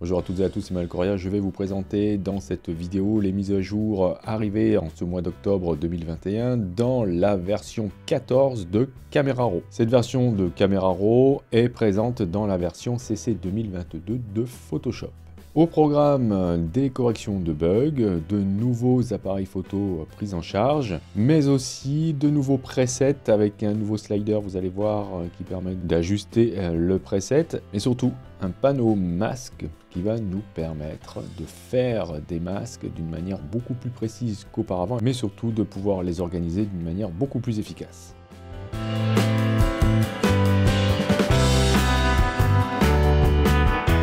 Bonjour à toutes et à tous, c'est Malcoria. Je vais vous présenter dans cette vidéo les mises à jour arrivées en ce mois d'octobre 2021 dans la version 14 de Camera Raw. Cette version de Camera Raw est présente dans la version CC 2022 de Photoshop. Au programme des corrections de bugs, de nouveaux appareils photo pris en charge, mais aussi de nouveaux presets avec un nouveau slider, vous allez voir, euh, qui permet d'ajuster euh, le preset, et surtout un panneau masque va nous permettre de faire des masques d'une manière beaucoup plus précise qu'auparavant, mais surtout de pouvoir les organiser d'une manière beaucoup plus efficace.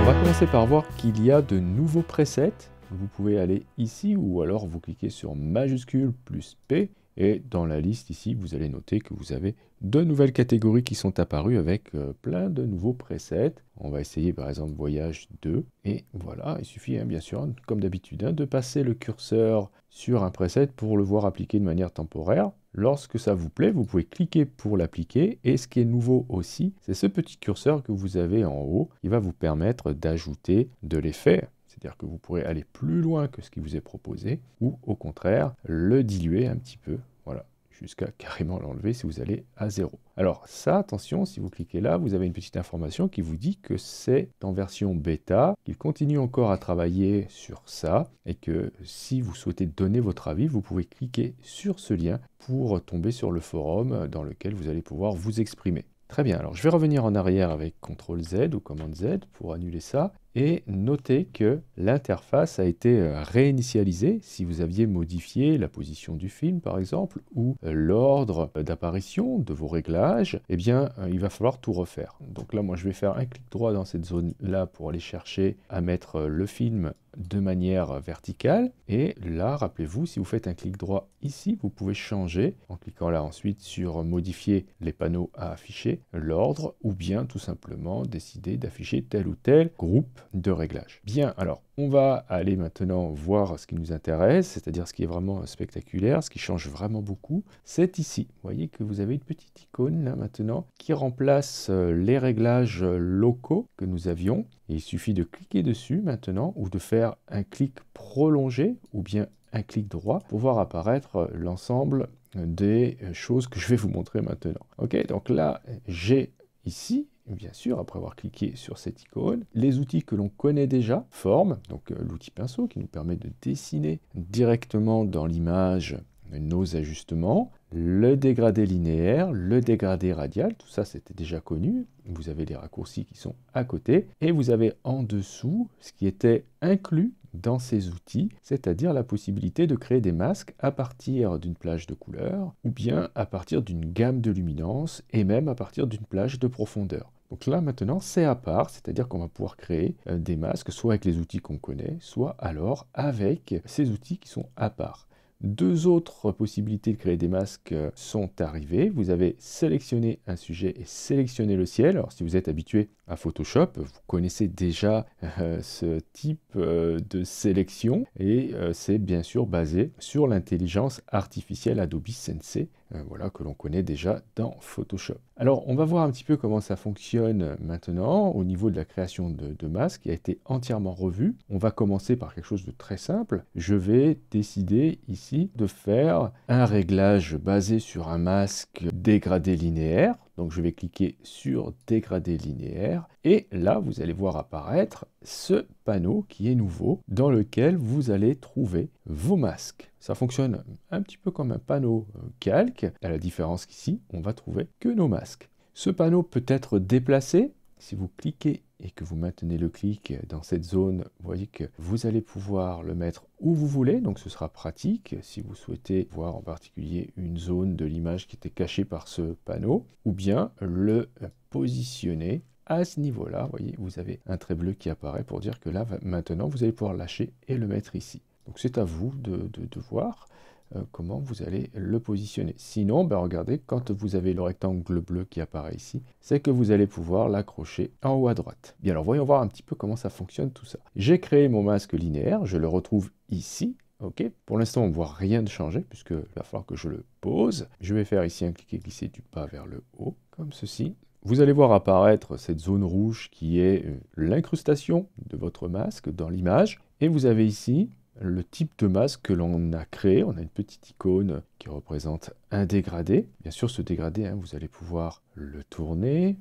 On va commencer par voir qu'il y a de nouveaux presets. Vous pouvez aller ici ou alors vous cliquez sur majuscule plus P et dans la liste ici, vous allez noter que vous avez deux nouvelles catégories qui sont apparues avec euh, plein de nouveaux presets. On va essayer par exemple voyage 2. Et voilà, il suffit hein, bien sûr, comme d'habitude, hein, de passer le curseur sur un preset pour le voir appliqué de manière temporaire. Lorsque ça vous plaît, vous pouvez cliquer pour l'appliquer. Et ce qui est nouveau aussi, c'est ce petit curseur que vous avez en haut. Il va vous permettre d'ajouter de l'effet c'est-à-dire que vous pourrez aller plus loin que ce qui vous est proposé, ou au contraire, le diluer un petit peu, voilà, jusqu'à carrément l'enlever si vous allez à zéro. Alors ça, attention, si vous cliquez là, vous avez une petite information qui vous dit que c'est en version bêta, qu'il continue encore à travailler sur ça, et que si vous souhaitez donner votre avis, vous pouvez cliquer sur ce lien pour tomber sur le forum dans lequel vous allez pouvoir vous exprimer. Très bien, alors je vais revenir en arrière avec CTRL Z ou cmd Z pour annuler ça et notez que l'interface a été euh, réinitialisée si vous aviez modifié la position du film par exemple ou euh, l'ordre d'apparition de vos réglages, eh bien euh, il va falloir tout refaire. Donc là moi je vais faire un clic droit dans cette zone là pour aller chercher à mettre le film de manière verticale et là rappelez-vous si vous faites un clic droit ici vous pouvez changer en cliquant là ensuite sur modifier les panneaux à afficher l'ordre ou bien tout simplement décider d'afficher tel ou tel groupe de réglages. Bien, alors on va aller maintenant voir ce qui nous intéresse, c'est-à-dire ce qui est vraiment spectaculaire, ce qui change vraiment beaucoup. C'est ici, vous voyez que vous avez une petite icône là maintenant qui remplace euh, les réglages euh, locaux que nous avions. il suffit de cliquer dessus maintenant ou de faire un clic prolongé ou bien un clic droit pour voir apparaître euh, l'ensemble des choses que je vais vous montrer maintenant. Ok, donc là j'ai ici Bien sûr, après avoir cliqué sur cette icône, les outils que l'on connaît déjà, forme, donc euh, l'outil pinceau qui nous permet de dessiner directement dans l'image nos ajustements, le dégradé linéaire, le dégradé radial, tout ça c'était déjà connu. Vous avez les raccourcis qui sont à côté et vous avez en dessous ce qui était inclus dans ces outils, c'est-à-dire la possibilité de créer des masques à partir d'une plage de couleurs, ou bien à partir d'une gamme de luminance, et même à partir d'une plage de profondeur. Donc là maintenant c'est à part, c'est-à-dire qu'on va pouvoir créer euh, des masques soit avec les outils qu'on connaît, soit alors avec ces outils qui sont à part. Deux autres possibilités de créer des masques euh, sont arrivées. Vous avez sélectionné un sujet et sélectionné le ciel. Alors si vous êtes habitué à Photoshop, vous connaissez déjà euh, ce type euh, de sélection et c'est bien sûr basé sur l'intelligence artificielle Adobe Sensei euh, voilà, que l'on connaît déjà dans Photoshop. Alors on va voir un petit peu comment ça fonctionne maintenant au niveau de la création de, masques qui a été entièrement revu. On va commencer par quelque chose de très simple. Je vais décider ici de faire un réglage basé sur un masque dégradé linéaire donc je vais cliquer sur dégradé linéaire et là vous allez voir apparaître ce panneau qui est nouveau dans lequel vous allez trouver vos masques. Ça fonctionne un petit peu comme un panneau euh, calque, à la différence qu'ici on va trouver que nos masques. Ce panneau peut être déplacé si vous cliquez et que vous maintenez le clic dans cette zone, vous voyez que vous allez pouvoir le mettre où vous voulez, donc ce sera pratique si vous souhaitez voir en particulier une zone de l'image qui était cachée par ce panneau, ou bien le positionner à ce niveau-là. Vous voyez, vous avez un trait bleu qui apparaît pour dire que là, maintenant, vous allez pouvoir lâcher et le mettre ici. Donc c'est à vous de, de, de voir. Euh, comment vous allez le positionner. Sinon, ben regardez, quand vous avez le rectangle bleu qui apparaît ici, c'est que vous allez pouvoir l'accrocher en haut à droite. Bien alors, voyons voir un petit peu comment ça fonctionne tout ça. J'ai créé mon masque linéaire, je le retrouve ici, ok Pour l'instant, on ne voit rien de changé, puisqu'il va falloir que je le pose. Je vais faire ici un et glisser du bas vers le haut, comme ceci. Vous allez voir apparaître cette zone rouge qui est euh, l'incrustation de votre masque dans l'image. Et vous avez ici le type de masque que l'on a créé. On a une petite icône qui représente un dégradé. Bien sûr, ce dégradé, hein, vous allez pouvoir le tourner,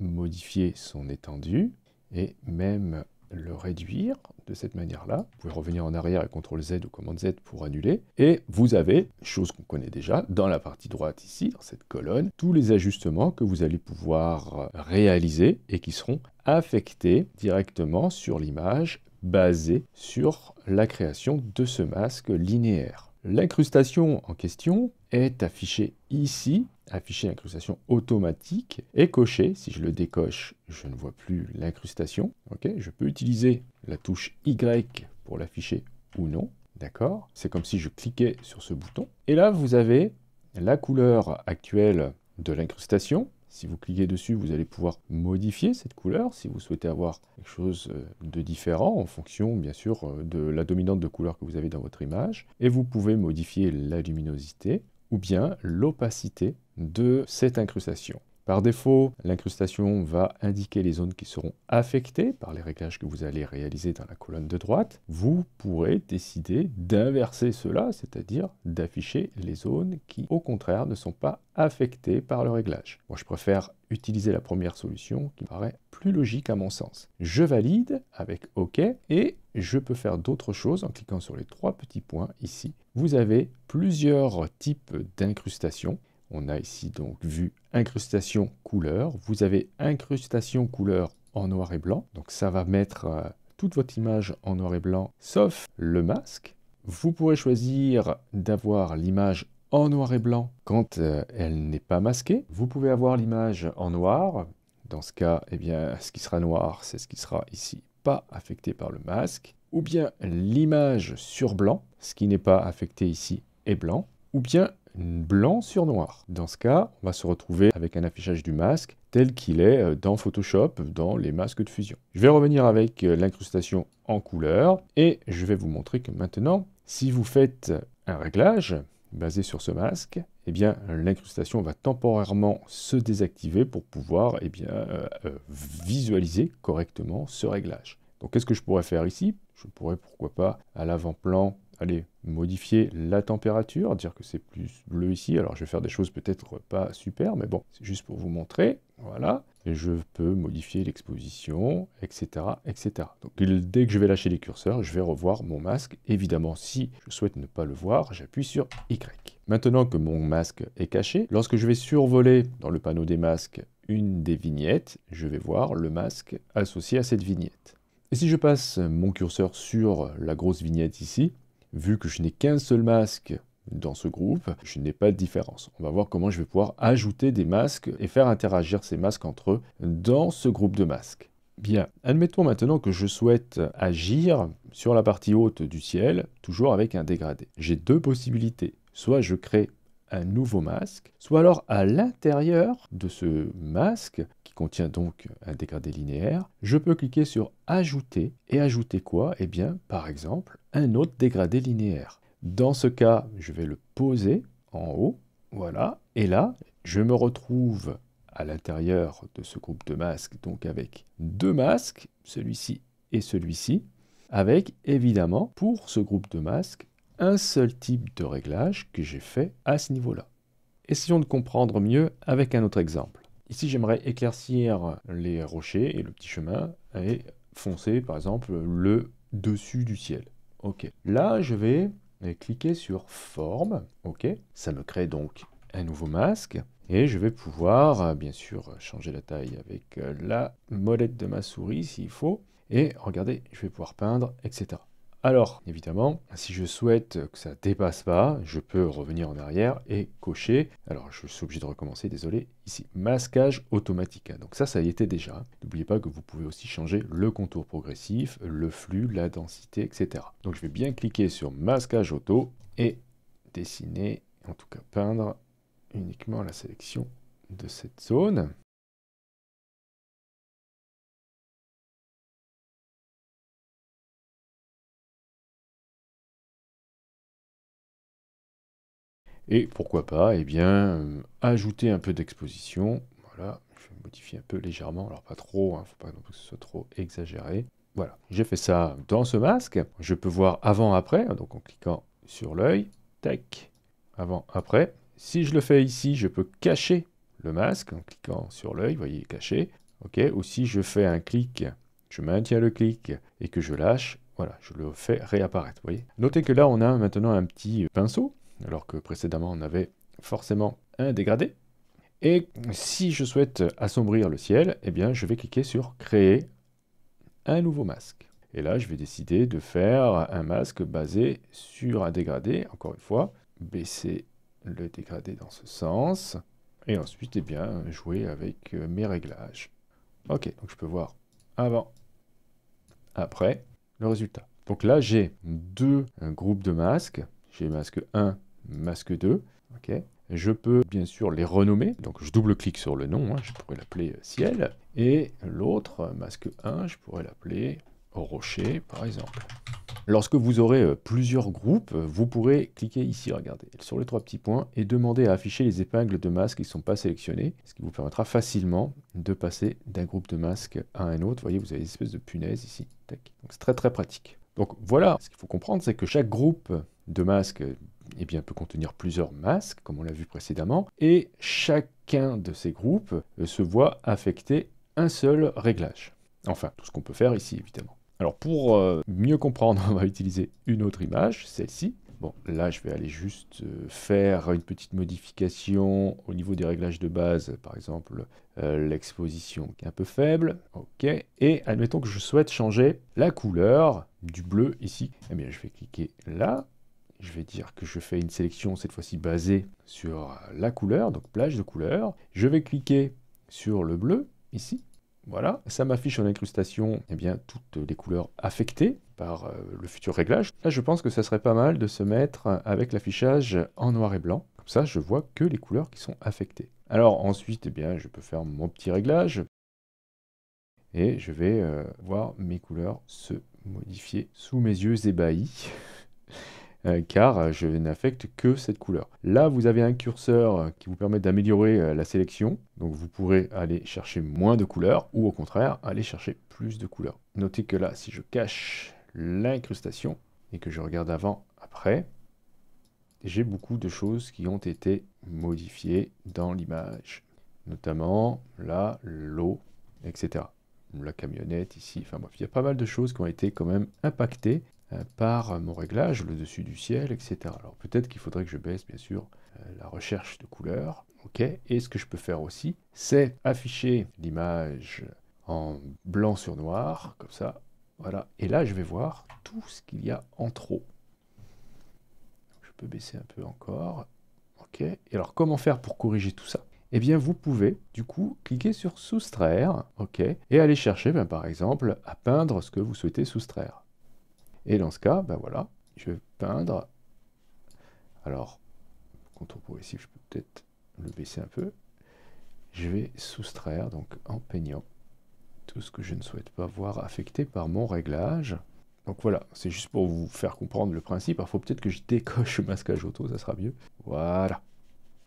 modifier son étendue et même le réduire de cette manière-là. Vous pouvez revenir en arrière et CTRL Z ou CMD Z pour annuler. Et vous avez, chose qu'on connaît déjà, dans la partie droite ici, dans cette colonne, tous les ajustements que vous allez pouvoir réaliser et qui seront affectés directement sur l'image basé sur la création de ce masque linéaire. L'incrustation en question est affichée ici, affichée incrustation automatique, et coché. Si je le décoche, je ne vois plus l'incrustation. je peux utiliser la touche Y pour l'afficher ou non. D'accord C'est comme si je cliquais sur ce bouton. Et là, vous avez la couleur actuelle de l'incrustation si vous cliquez dessus, vous allez pouvoir modifier cette couleur si vous souhaitez avoir quelque chose euh, de différent en fonction, bien sûr, euh, de la dominante de couleur que vous avez dans votre image. Et vous pouvez modifier la luminosité ou bien l'opacité de cette incrustation. Par défaut, l'incrustation va indiquer les zones qui seront affectées par les réglages que vous allez réaliser dans la colonne de droite. Vous pourrez décider d'inverser cela, c'est-à-dire d'afficher les zones qui, au contraire, ne sont pas affectées par le réglage. Moi, je préfère utiliser la première solution qui paraît plus logique à mon sens. Je valide avec OK et je peux faire d'autres choses en cliquant sur les trois petits points ici. Vous avez plusieurs types d'incrustations on a ici donc vu incrustation couleur. Vous avez incrustation couleur en noir et blanc. Donc ça va mettre euh, toute votre image en noir et blanc, sauf le masque. Vous pourrez choisir d'avoir l'image en noir et blanc quand euh, elle n'est pas masquée. Vous pouvez avoir l'image en noir. Dans ce cas, eh bien, ce qui sera noir, c'est ce qui sera ici pas affecté par le masque. Ou bien l'image sur blanc, ce qui n'est pas affecté ici est blanc. Ou bien blanc sur noir. Dans ce cas, on va se retrouver avec un affichage du masque tel qu'il est euh, dans Photoshop, dans les masques de fusion. Je vais revenir avec euh, l'incrustation en couleur et je vais vous montrer que maintenant, si vous faites un réglage basé sur ce masque, eh bien l'incrustation va temporairement se désactiver pour pouvoir eh bien, euh, visualiser correctement ce réglage. Donc qu'est-ce que je pourrais faire ici Je pourrais pourquoi pas à l'avant-plan Allez, modifier la température, dire que c'est plus bleu ici. Alors je vais faire des choses peut-être pas super, mais bon, c'est juste pour vous montrer. Voilà. Et je peux modifier l'exposition, etc., etc. Donc dès que je vais lâcher les curseurs, je vais revoir mon masque. Évidemment, si je souhaite ne pas le voir, j'appuie sur Y. Maintenant que mon masque est caché, lorsque je vais survoler dans le panneau des masques une des vignettes, je vais voir le masque associé à cette vignette. Et si je passe mon curseur sur la grosse vignette ici, vu que je n'ai qu'un seul masque dans ce groupe, je n'ai pas de différence. On va voir comment je vais pouvoir ajouter des masques et faire interagir ces masques entre eux dans ce groupe de masques. Bien, admettons maintenant que je souhaite agir sur la partie haute du ciel, toujours avec un dégradé. J'ai deux possibilités. Soit je crée un nouveau masque, soit alors à l'intérieur de ce masque, contient donc un dégradé linéaire, je peux cliquer sur Ajouter et ajouter quoi Eh bien, par exemple, un autre dégradé linéaire. Dans ce cas, je vais le poser en haut, voilà, et là, je me retrouve à l'intérieur de ce groupe de masques, donc avec deux masques, celui-ci et celui-ci, avec évidemment, pour ce groupe de masques, un seul type de réglage que j'ai fait à ce niveau-là. Essayons de comprendre mieux avec un autre exemple. Ici, j'aimerais éclaircir les rochers et le petit chemin et foncer, par exemple, le dessus du ciel. OK. Là, je vais cliquer sur Forme. OK. Ça me crée donc un nouveau masque. Et je vais pouvoir, bien sûr, changer la taille avec la molette de ma souris s'il faut. Et regardez, je vais pouvoir peindre, etc. Alors, évidemment, si je souhaite que ça dépasse pas, je peux revenir en arrière et cocher. Alors, je suis obligé de recommencer, désolé, ici, masquage automatique. Donc ça, ça y était déjà. N'oubliez pas que vous pouvez aussi changer le contour progressif, le flux, la densité, etc. Donc je vais bien cliquer sur masquage auto et dessiner, en tout cas peindre uniquement la sélection de cette zone. Et pourquoi pas, eh bien, euh, ajouter un peu d'exposition. Voilà, je vais modifier un peu légèrement, alors pas trop, il hein, ne faut pas que ce soit trop exagéré. Voilà, j'ai fait ça dans ce masque. Je peux voir avant-après, hein, donc en cliquant sur l'œil, tac, avant-après. Si je le fais ici, je peux cacher le masque en cliquant sur l'œil, vous voyez, caché. Ok, ou si je fais un clic, je maintiens le clic et que je lâche, voilà, je le fais réapparaître, vous voyez. Notez que là, on a maintenant un petit pinceau alors que précédemment on avait forcément un dégradé. Et si je souhaite assombrir le ciel, eh bien je vais cliquer sur créer un nouveau masque. Et là, je vais décider de faire un masque basé sur un dégradé, encore une fois, baisser le dégradé dans ce sens, et ensuite, eh bien, jouer avec euh, mes réglages. Ok, donc je peux voir avant, après, le résultat. Donc là, j'ai deux euh, groupes de masques. J'ai masque 1 masque 2. ok je peux bien sûr les renommer, donc je double-clique sur le nom, hein. je pourrais l'appeler euh, ciel, et l'autre, euh, masque 1, je pourrais l'appeler rocher par exemple. Lorsque vous aurez euh, plusieurs groupes, vous pourrez cliquer ici, regardez, sur les trois petits points et demander à afficher les épingles de masques qui ne sont pas sélectionnées, ce qui vous permettra facilement de passer d'un groupe de masques à un autre. Vous voyez, vous avez des espèces de punaises ici. Donc c'est très très pratique. Donc voilà, ce qu'il faut comprendre, c'est que chaque groupe de masques et eh bien, peut contenir plusieurs masques, comme on l'a vu précédemment, et chacun de ces groupes euh, se voit affecter un seul réglage. Enfin, tout ce qu'on peut faire ici, évidemment. Alors pour euh, mieux comprendre, on va utiliser une autre image, celle-ci. Bon, là, je vais aller juste euh, faire une petite modification au niveau des réglages de base. Par exemple, l'exposition qui est un peu faible. OK. Et admettons que je souhaite changer la couleur du bleu ici. Eh bien, je vais cliquer là je vais dire que je fais une sélection cette fois-ci basée sur euh, la couleur, donc plage de couleurs. Je vais cliquer sur le bleu ici. Voilà, ça m'affiche en incrustation eh bien, toutes les couleurs affectées par euh, le futur réglage. Là, je pense que ça serait pas mal de se mettre avec l'affichage en noir et blanc. Comme ça, je vois que les couleurs qui sont affectées. Alors ensuite, eh bien, je peux faire mon petit réglage. Et je vais euh, voir mes couleurs se modifier sous mes yeux ébahis. Euh, car euh, je n'affecte que cette couleur. Là, vous avez un curseur euh, qui vous permet d'améliorer la sélection, donc vous pourrez aller chercher moins de couleurs, ou au contraire, aller chercher plus de couleurs. Notez que là, si je cache l'incrustation, et que je regarde avant, après, j'ai beaucoup de choses qui ont été modifiées dans l'image. Notamment, là, l'eau, etc. La camionnette ici, enfin bref, il y a pas mal de choses qui ont été quand même impactées euh, par mon réglage, le dessus du ciel, etc. Alors peut-être qu'il faudrait que je baisse, bien sûr, euh, la recherche de couleurs. OK. Et ce que je peux faire aussi, c'est afficher l'image en blanc sur noir, comme ça. Voilà. Et là, je vais voir tout ce qu'il y a en trop. Je peux baisser un peu encore. OK. Et alors, comment faire pour corriger tout ça eh bien, vous pouvez, du coup, cliquer sur « Soustraire », OK, et aller chercher, ben, par exemple, à peindre ce que vous souhaitez soustraire. Et dans ce cas, ben voilà, je vais peindre. Alors, contre progressif, je peux peut-être le baisser un peu. Je vais soustraire, donc en peignant, tout ce que je ne souhaite pas voir affecté par mon réglage. Donc voilà, c'est juste pour vous faire comprendre le principe. Il faut peut-être que je décoche le masquage auto, ça sera mieux. Voilà,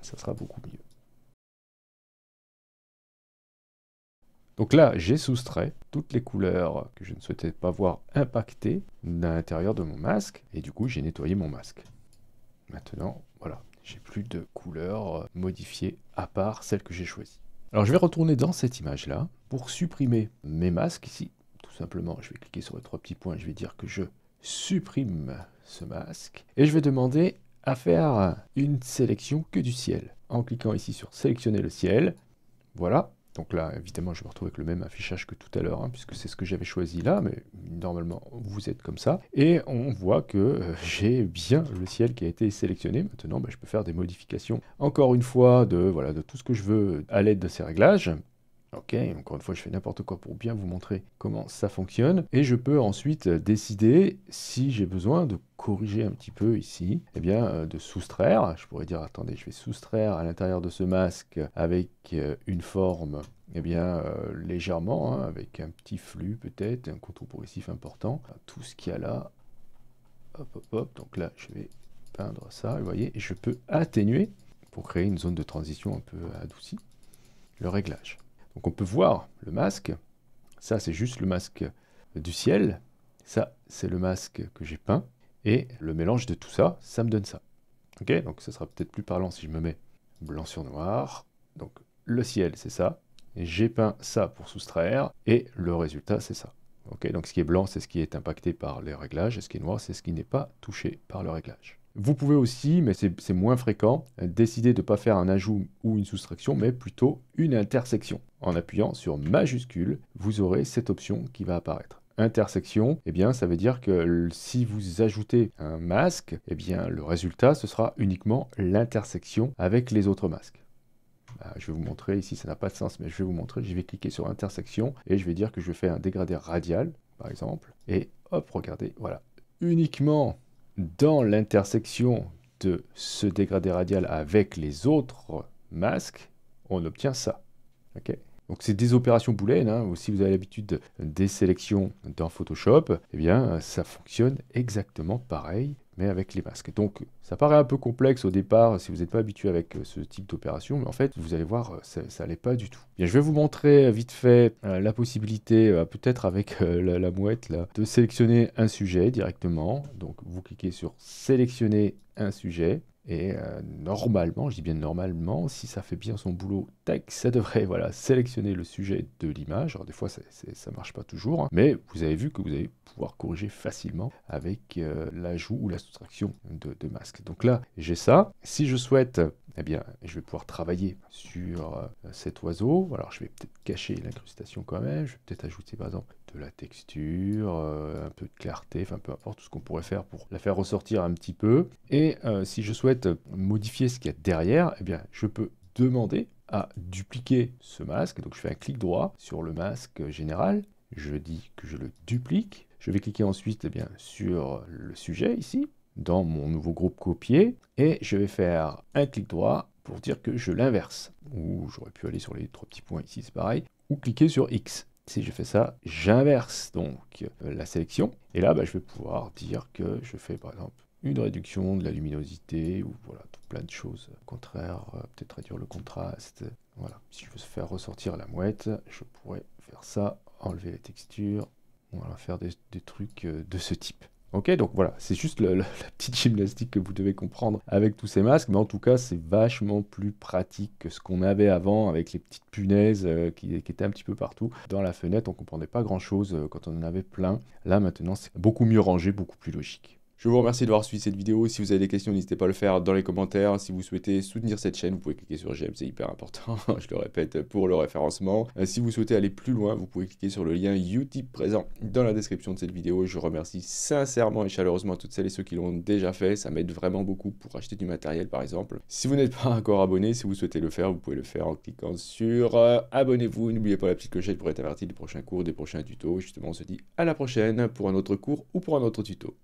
ça sera beaucoup mieux. Donc là, j'ai soustrait toutes les couleurs que je ne souhaitais pas voir impactées à l'intérieur de mon masque, et du coup, j'ai nettoyé mon masque. Maintenant, voilà, j'ai plus de couleurs euh, modifiées à part celles que j'ai choisies. Alors je vais retourner dans cette image-là pour supprimer mes masques ici. Tout simplement, je vais cliquer sur les trois petits points, je vais dire que je supprime ce masque, et je vais demander à faire une sélection que du ciel. En cliquant ici sur sélectionner le ciel, voilà, donc là, évidemment, je me retrouve avec le même affichage que tout à l'heure, hein, puisque c'est ce que j'avais choisi là, mais normalement, vous êtes comme ça. Et on voit que euh, j'ai bien le ciel qui a été sélectionné. Maintenant, bah, je peux faire des modifications, encore une fois, de, voilà, de tout ce que je veux à l'aide de ces réglages. Ok, encore une fois, je fais n'importe quoi pour bien vous montrer comment ça fonctionne. Et je peux ensuite euh, décider si j'ai besoin de corriger un petit peu ici, eh bien, euh, de soustraire. Je pourrais dire, attendez, je vais soustraire à l'intérieur de ce masque avec euh, une forme, eh bien, légèrement, hein, avec un petit flux peut-être, un contour progressif important. Tout ce qu'il y a là, hop, hop, hop. Donc là, je vais peindre ça, vous voyez, et je peux atténuer pour créer une zone de transition un peu adoucie. Le réglage. Donc on peut voir le masque. Ça, c'est juste le masque du ciel. Ça, c'est le masque que j'ai peint. Et le mélange de tout ça, ça me donne ça. Ok Donc ça sera peut-être plus parlant si je me mets blanc sur noir. Donc le ciel, c'est ça. J'ai peint ça pour soustraire. Et le résultat, c'est ça. Ok Donc ce qui est blanc, c'est ce qui est impacté par les réglages. Et ce qui est noir, c'est ce qui n'est pas touché par le réglage. Vous pouvez aussi, mais c'est moins fréquent, décider de ne pas faire un ajout ou une soustraction, mais plutôt une intersection. En appuyant sur majuscule, vous aurez cette option qui va apparaître intersection, eh bien, ça veut dire que si vous ajoutez un masque, eh bien, le résultat, ce sera uniquement l'intersection avec les autres masques. Bah, je vais vous montrer, ici, ça n'a pas de sens, mais je vais vous montrer, je vais cliquer sur intersection, et je vais dire que je fais un dégradé radial, par exemple, et hop, regardez, voilà, uniquement dans l'intersection de ce dégradé radial avec les autres masques, on obtient ça. donc c'est des opérations booléennes, hein. si vous avez l'habitude des sélections dans Photoshop, eh bien ça fonctionne exactement pareil avec les masques. Donc ça paraît un peu complexe au départ si vous n'êtes pas habitué avec euh, ce type d'opération, mais en fait vous allez voir, euh, ça n'allait pas du tout. Bien, je vais vous montrer euh, vite fait la possibilité, peut-être avec la, mouette là, de sélectionner un sujet directement. Donc vous cliquez sur sélectionner un sujet. Et normalement, je dis bien normalement, si ça fait bien son boulot, ça devrait voilà, sélectionner le sujet de l'image. des fois, ça ne marche pas toujours, hein. mais vous avez vu que vous allez pouvoir corriger facilement avec euh, l'ajout ou la soustraction de, masques. Donc là, j'ai ça. Si je souhaite, eh bien, je vais pouvoir travailler sur euh, cet oiseau. Alors je vais peut-être cacher l'incrustation quand même. Je vais peut-être ajouter par exemple de la texture, euh, un peu de clarté, enfin peu importe tout ce qu'on pourrait faire pour la faire ressortir un petit peu. Et si je souhaite modifier ce qu'il y a derrière, eh bien, je peux demander dupliquer ce masque. Donc je fais un clic droit sur le masque général. Je dis que je le duplique. Je vais cliquer ensuite eh bien, sur le sujet ici, dans mon nouveau groupe copier. Et je vais faire un clic droit pour dire que je l'inverse. Ou j'aurais pu aller sur les trois petits points ici, c'est pareil. Ou cliquer sur X. Si je fais ça, j'inverse donc la sélection. Et là, bah, je vais pouvoir dire que je fais par exemple une réduction de la luminosité ou voilà tout plein de choses. Au contraire, euh, peut-être réduire le contraste. Voilà, si je veux faire ressortir la mouette, je pourrais faire ça, enlever les textures, voilà, faire des, trucs euh, de ce type. Ok, donc voilà, c'est juste la petite gymnastique que vous devez comprendre avec tous ces masques, mais en tout cas, c'est vachement plus pratique que ce qu'on avait avant avec les petites punaises euh, qui, qui, étaient un petit peu partout. Dans la fenêtre, on comprenait pas grand chose quand on en avait plein. Là, maintenant, c'est beaucoup mieux rangé, beaucoup plus logique. Je vous remercie d'avoir suivi cette vidéo. Si vous avez des questions, n'hésitez pas à le faire dans les commentaires. Si vous souhaitez soutenir cette chaîne, vous pouvez cliquer sur j'aime, c'est hyper important, je le répète, pour le référencement. Euh, si vous souhaitez aller plus loin, vous pouvez cliquer sur le lien Utip présent dans la description de cette vidéo. Je remercie sincèrement et chaleureusement toutes celles et ceux qui l'ont déjà fait. Ça m'aide vraiment beaucoup pour acheter du matériel, par exemple. Si vous n'êtes pas encore abonné, si vous souhaitez le faire, vous pouvez le faire en cliquant sur euh, abonnez-vous. N'oubliez pas la petite clochette pour être averti des prochains cours, des prochains tutos. Justement, on se dit à la prochaine pour un autre cours ou pour un autre tuto.